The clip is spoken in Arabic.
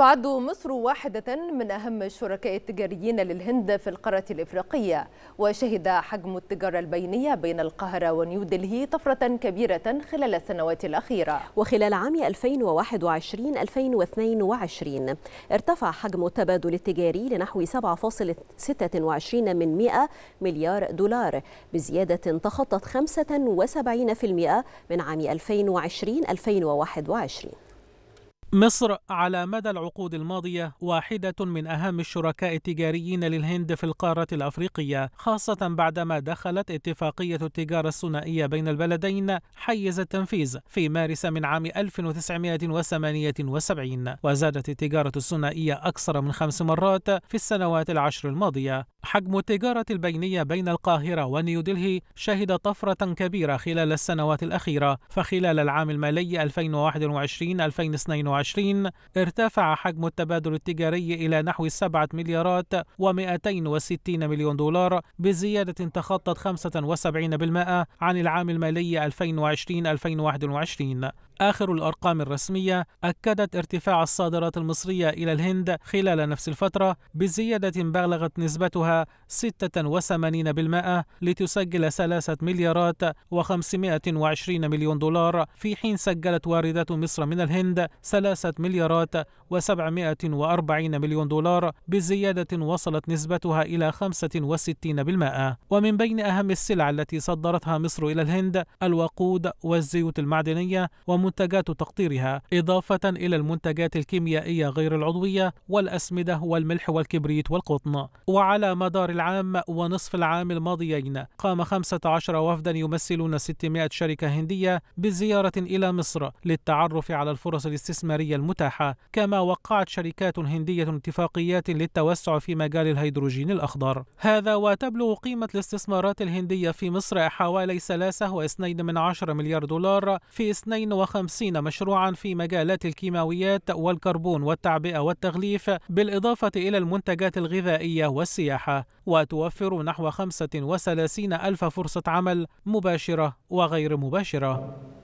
تعد مصر واحدة من أهم الشركاء التجاريين للهند في القارة الإفريقية وشهد حجم التجارة البينية بين القاهرة ونيودلهي طفرة كبيرة خلال السنوات الأخيرة وخلال عام 2021-2022 ارتفع حجم التبادل التجاري لنحو 7.26 من 100 مليار دولار بزيادة تخطت 75% من عام 2020-2021 مصر على مدى العقود الماضية واحدة من أهم الشركاء التجاريين للهند في القارة الأفريقية خاصة بعدما دخلت اتفاقية التجارة الثنائية بين البلدين حيز التنفيذ في مارس من عام 1978 وزادت التجارة الثنائية أكثر من خمس مرات في السنوات العشر الماضية حجم التجارة البينية بين القاهرة ونيودلهي شهد طفرة كبيرة خلال السنوات الأخيرة فخلال العام المالي 2021 2022 2020 ارتفع حجم التبادل التجاري إلى نحو 7 مليارات و260 مليون دولار بزيادة تخطت 75% عن العام المالي 2020-2021 آخر الأرقام الرسمية أكدت ارتفاع الصادرات المصرية إلى الهند خلال نفس الفترة بزيادة بلغت نسبتها 86% لتسجل 3 مليارات و520 مليون دولار في حين سجلت واردات مصر من الهند 3 مليارات و740 مليون دولار بزيادة وصلت نسبتها إلى 65% ومن بين أهم السلع التي صدرتها مصر إلى الهند الوقود والزيوت المعدنية ومن المنتجات تقطيرها إضافة إلى المنتجات الكيميائية غير العضوية والأسمدة والملح والكبريت والقطن وعلى مدار العام ونصف العام الماضيين قام 15 وفدا يمثلون 600 شركة هندية بزياره إلى مصر للتعرف على الفرص الاستثمارية المتاحة كما وقعت شركات هندية اتفاقيات للتوسع في مجال الهيدروجين الأخضر هذا وتبلغ قيمة الاستثمارات الهندية في مصر حوالي 3.2 مليار دولار في 52 50 مشروعا في مجالات الكيماويات والكربون والتعبئة والتغليف بالإضافة إلى المنتجات الغذائية والسياحة وتوفر نحو 35 ألف فرصة عمل مباشرة وغير مباشرة